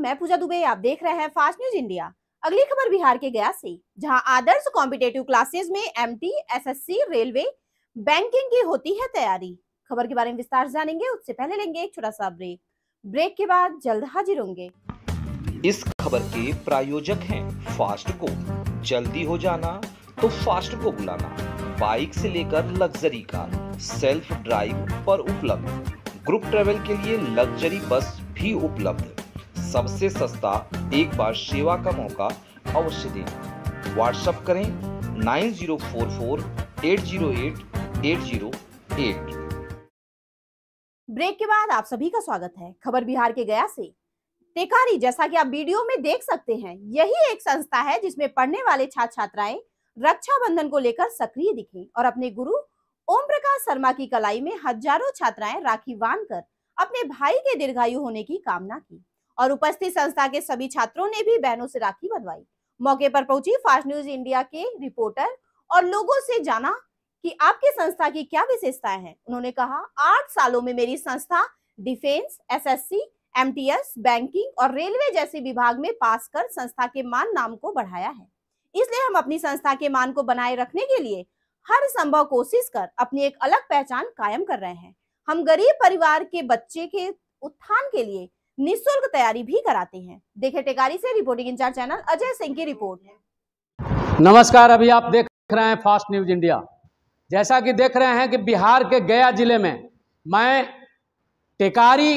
मैं पूजा दुबे आप देख रहे हैं फास्ट न्यूज इंडिया अगली खबर बिहार के गया से जहां आदर्श कॉम्पिटेटिव क्लासेस में एमटी, एसएससी, रेलवे बैंकिंग की होती है तैयारी खबर के बारे में विस्तार जानेंगे उससे पहले लेंगे एक छोटा सा ब्रेक ब्रेक के बाद जल्द हाजिर होंगे इस खबर के प्रायोजक है फास्ट को जल्दी हो जाना तो फास्ट को बुलाना बाइक ऐसी लेकर लग्जरी कार सेल्फ ड्राइव पर उपलब्ध ग्रुप ट्रेवल के लिए लग्जरी बस भी उपलब्ध सबसे सस्ता एक बार सेवा का मौका अवश्य दें व्हाट्सअप करें 9044808808 ब्रेक के बाद आप सभी का स्वागत है खबर बिहार के गया से टेकारी जैसा कि आप वीडियो में देख सकते हैं यही एक संस्था है जिसमें पढ़ने वाले छात्र छात्राएं रक्षाबंधन को लेकर सक्रिय दिखे और अपने गुरु ओम प्रकाश शर्मा की कलाई में हजारों छात्राएं राखी बांध कर अपने भाई के दीर्घायु होने की कामना की और उपस्थित संस्था के सभी छात्रों ने भी बहनों से राखी बंधवाई मौके पर पहुंची फास्ट न्यूज इंडिया के रिपोर्टर और लोगों से जाना कि आपके संस्था की क्या विशेषताएं हैं उन्होंने कहा आठ सालों में मेरी संस्था डिफेंस एसएससी एमटीएस बैंकिंग और रेलवे जैसे विभाग में पास कर संस्था के मान नाम को बढ़ाया है इसलिए हम अपनी संस्था के मान को बनाए रखने के लिए हर संभव कोशिश कर अपनी एक अलग पहचान कायम कर रहे हैं हम गरीब परिवार के बच्चे के उत्थान के लिए निःशुल्क तैयारी भी कराते हैं देखे टेकारी से reporting incharge channel Ajay Singh की रिपोर्ट नमस्कार अभी आप देख रहे हैं फास्ट न्यूज इंडिया जैसा कि देख रहे हैं कि बिहार के गया जिले में मैं टेकारी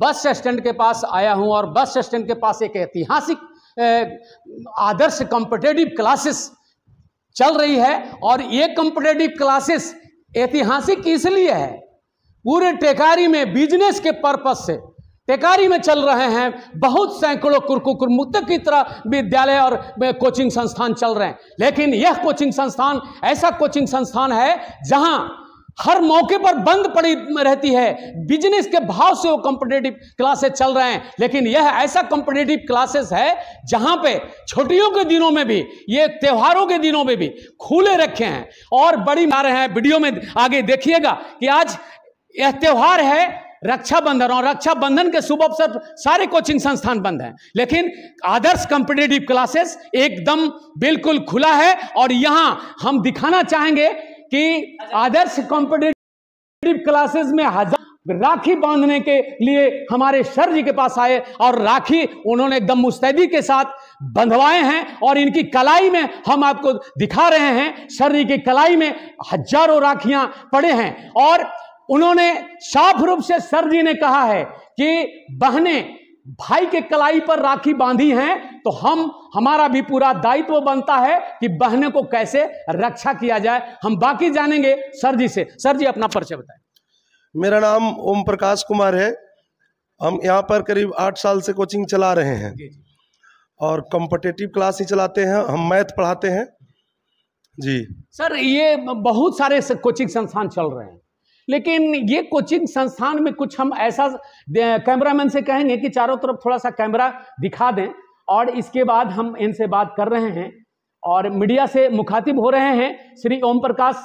बस स्टैंड के पास आया हूं और बस स्टैंड के पास एक ऐतिहासिक आदर्श कॉम्पिटेटिव क्लासेस चल रही है और ये कॉम्पिटेटिव क्लासेस ऐतिहासिक इसलिए है पूरे टेकारी में बिजनेस के पर्पज से बेकारी में चल रहे हैं बहुत सैकड़ों कुरमुक्त की तरह विद्यालय और कोचिंग संस्थान चल रहे हैं लेकिन यह कोचिंग संस्थान ऐसा कोचिंग संस्थान है जहां हर मौके पर बंद पड़ी रहती है बिजनेस के भाव से वो कॉम्पिटेटिव क्लासेस चल रहे हैं लेकिन यह ऐसा कॉम्पिटेटिव क्लासेस है जहां पे छुट्टियों के दिनों में भी ये त्योहारों के दिनों में भी खुले रखे हैं और बड़ी मारे हैं वीडियो में आगे देखिएगा कि आज यह त्यौहार है रक्षाबंधन और रक्षाबंधन के शुभ अवसर सारे कोचिंग संस्थान बंद हैं लेकिन आदर्श कंपिटेटिव क्लासेस एकदम बिल्कुल खुला है और यहां हम दिखाना चाहेंगे कि आदर्श कॉम्पिटेटिव क्लासेस में हजार राखी बांधने के लिए हमारे सर जी के पास आए और राखी उन्होंने एकदम मुस्तैदी के साथ बंधवाए हैं और इनकी कलाई में हम आपको दिखा रहे हैं सर जी की कलाई में हजारों राखियां पड़े हैं और उन्होंने साफ रूप से सर जी ने कहा है कि बहने भाई के कलाई पर राखी बांधी हैं तो हम हमारा भी पूरा दायित्व बनता है कि बहने को कैसे रक्षा किया जाए हम बाकी जानेंगे सर जी से सर जी अपना परिचय बताए मेरा नाम ओम प्रकाश कुमार है हम यहाँ पर करीब आठ साल से कोचिंग चला रहे हैं और कॉम्पिटेटिव क्लास ही चलाते हैं हम मैथ पढ़ाते हैं जी सर ये बहुत सारे कोचिंग संस्थान चल रहे हैं लेकिन ये कोचिंग संस्थान में कुछ हम ऐसा कैमरामैन से कहेंगे कि चारों तरफ थोड़ा सा कैमरा दिखा दें और इसके बाद हम इनसे बात कर रहे हैं और मीडिया से मुखातिब हो रहे हैं श्री ओम प्रकाश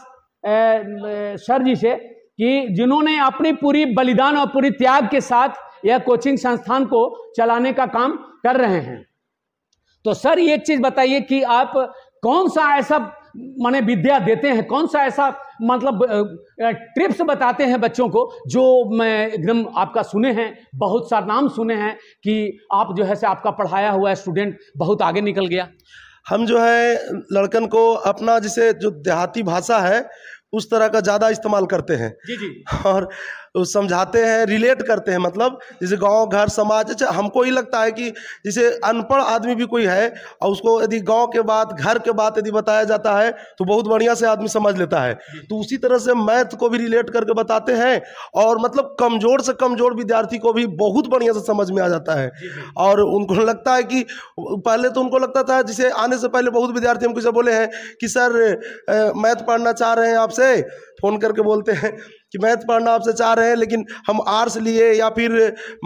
सर जी से कि जिन्होंने अपनी पूरी बलिदान और पूरी त्याग के साथ यह कोचिंग संस्थान को चलाने का काम कर रहे हैं तो सर ये चीज़ बताइए कि आप कौन सा ऐसा माने विद्या देते हैं कौन सा ऐसा मतलब ट्रिप्स बताते हैं बच्चों को जो मैं एकदम आपका सुने हैं बहुत सा नाम सुने हैं कि आप जो है से आपका पढ़ाया हुआ स्टूडेंट बहुत आगे निकल गया हम जो है लड़कन को अपना जैसे जो देहाती भाषा है उस तरह का ज़्यादा इस्तेमाल करते हैं जी जी और समझाते हैं रिलेट करते हैं मतलब जैसे गांव घर समाज अच्छा हमको ही लगता है कि जैसे अनपढ़ आदमी भी कोई है और उसको यदि गांव के बात घर के बात यदि बताया जाता है तो बहुत बढ़िया से आदमी समझ लेता है तो उसी तरह से मैथ को भी रिलेट करके बताते हैं और मतलब कमज़ोर से कमज़ोर विद्यार्थी को भी बहुत बढ़िया से समझ में आ जाता है और उनको लगता है कि पहले तो उनको लगता था जैसे आने से पहले बहुत विद्यार्थी हमको बोले हैं कि सर मैथ पढ़ना चाह रहे हैं आपसे से फ़ोन करके बोलते हैं कि मैथ पढ़ना आपसे चाह रहे हैं लेकिन हम आर्ट्स लिए या फिर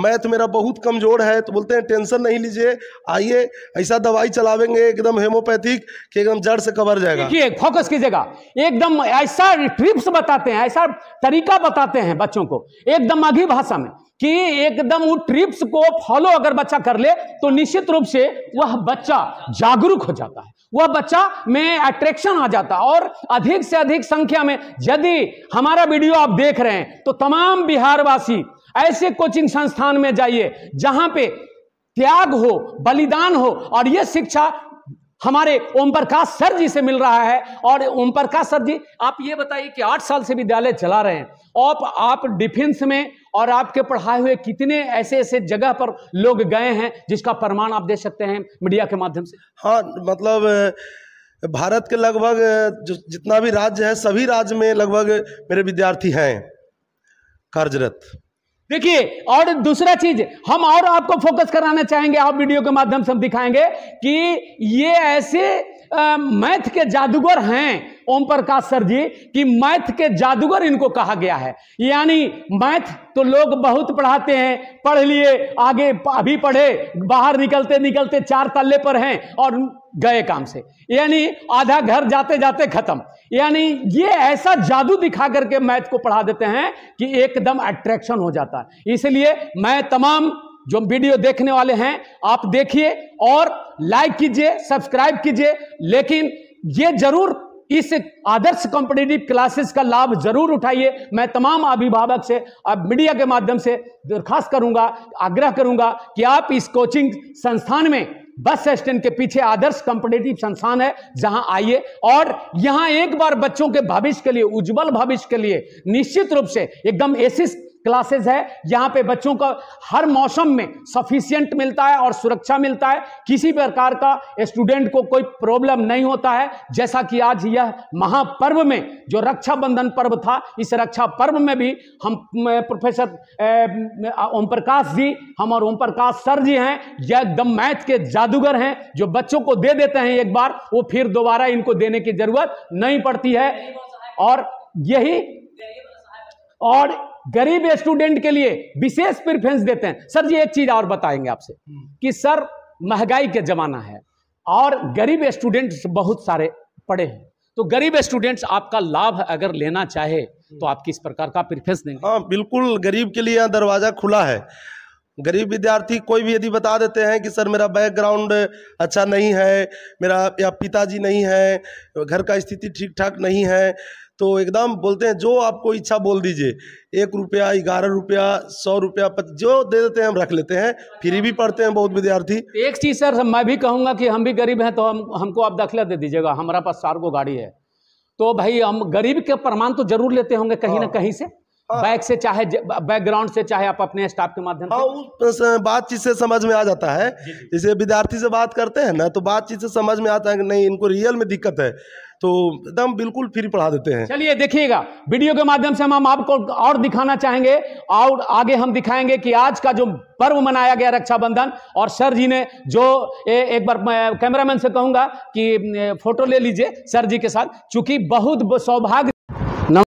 मैथ मेरा बहुत कमज़ोर है तो बोलते हैं टेंशन नहीं लीजिए आइए ऐसा दवाई चलावेंगे एकदम हेमोपैथिक कि एकदम जड़ से कवर जाएगा देखिए फोकस कीजिएगा एकदम ऐसा ट्रिप्स बताते हैं ऐसा तरीका बताते हैं बच्चों को एकदम अघी भाषा में कि एकदम वो ट्रिप्स को फॉलो अगर बच्चा कर ले तो निश्चित रूप से वह बच्चा जागरूक हो जाता है वह बच्चा में अट्रैक्शन आ जाता और अधिक से अधिक संख्या में यदि हमारा वीडियो आप देख रहे हैं तो तमाम बिहारवासी ऐसे कोचिंग संस्थान में जाइए जहां पे त्याग हो बलिदान हो और यह शिक्षा हमारे ओम प्रकाश सर जी से मिल रहा है और ओम प्रकाश सर जी आप ये बताइए कि आठ साल से विद्यालय चला रहे हैं और आप डिफेंस में और आपके पढ़ाए हुए कितने ऐसे ऐसे जगह पर लोग गए हैं जिसका प्रमाण आप दे सकते हैं मीडिया के माध्यम से हाँ मतलब भारत के लगभग जितना भी राज्य है सभी राज्य में लगभग मेरे विद्यार्थी हैं कार्यरत देखिए और दूसरा चीज हम और आपको फोकस कराना चाहेंगे आप वीडियो के माध्यम से हम दिखाएंगे कि ये ऐसे मैथ के जादूगर हैं ओम प्रकाश सर जी कि मैथ के जादूगर इनको कहा गया है यानी मैथ तो लोग बहुत पढ़ाते हैं पढ़ लिए आगे अभी पढ़े बाहर निकलते निकलते चार तल्ले पर हैं और गए काम से यानी आधा घर जाते जाते खत्म यानी ये ऐसा जादू दिखा करके मैथ को पढ़ा देते हैं कि एकदम अट्रैक्शन हो जाता है इसलिए मैं तमाम जो हम वीडियो देखने वाले हैं आप देखिए और लाइक कीजिए सब्सक्राइब कीजिए लेकिन ये जरूर इस आदर्श कॉम्पिटेटिव क्लासेस का लाभ जरूर उठाइए मैं तमाम अभिभावक से अब मीडिया के माध्यम से दरखास्त करूंगा आग्रह करूंगा कि आप इस कोचिंग संस्थान में बस स्टैंड के पीछे आदर्श कॉम्पिटेटिव संस्थान है जहां आइए और यहां एक बार बच्चों के भविष्य के लिए उज्जवल भविष्य के लिए निश्चित रूप से एकदम ऐसी क्लासेज है यहाँ पे बच्चों का हर मौसम में सफिशियंट मिलता है और सुरक्षा मिलता है किसी प्रकार का स्टूडेंट को कोई प्रॉब्लम नहीं होता है जैसा कि आज यह महापर्व में जो रक्षाबंधन पर्व था इस रक्षा पर्व में भी हम प्रोफेसर ओम प्रकाश जी हम और ओम प्रकाश सर जी हैं यह एकदम मैथ के जादूगर हैं जो बच्चों को दे देते हैं एक बार वो फिर दोबारा इनको देने की जरूरत नहीं पड़ती है और यही और गरीब स्टूडेंट के लिए विशेष प्रिफ्रेंस देते हैं सर जी एक चीज़ और बताएंगे आपसे कि सर महंगाई के ज़माना है और गरीब स्टूडेंट्स बहुत सारे पढ़े हैं तो गरीब स्टूडेंट्स आपका लाभ अगर लेना चाहे तो आप किस प्रकार का प्रिफ्रेंस देंगे हाँ बिल्कुल गरीब के लिए यहाँ दरवाज़ा खुला है गरीब विद्यार्थी कोई भी यदि बता देते हैं कि सर मेरा बैकग्राउंड अच्छा नहीं है मेरा या पिताजी नहीं है घर का स्थिति ठीक ठाक नहीं है तो एकदम बोलते हैं जो आपको इच्छा बोल दीजिए एक रुपया ग्यारह रुपया सौ रुपया जो दे देते हैं हम रख लेते हैं फ्री भी पढ़ते हैं बहुत विद्यार्थी एक चीज़ सर मैं भी कहूँगा कि हम भी गरीब हैं तो हम हमको आप दाखिला दे दीजिएगा हमारा पास सार गाड़ी है तो भाई हम गरीब के प्रमाण तो जरूर लेते होंगे कहीं ना हाँ। कहीं से हाँ। बैक से चाहे बैकग्राउंड से चाहे आप अपने स्टाफ के माध्यम से हाँ, बातचीत से समझ में आ जाता है जैसे विद्यार्थी से बात करते हैं ना तो बातचीत से समझ में आता है कि नहीं इनको रियल में दिक्कत है तो एकदम बिल्कुल फ्री पढ़ा देते हैं चलिए देखिएगा वीडियो के माध्यम से हम आपको और दिखाना चाहेंगे और आगे हम दिखाएंगे कि आज का जो पर्व मनाया गया रक्षाबंधन और सर जी ने जो ए, एक बार कैमरामैन से कहूंगा कि फोटो ले लीजिए सर जी के साथ चूंकि बहुत सौभाग्य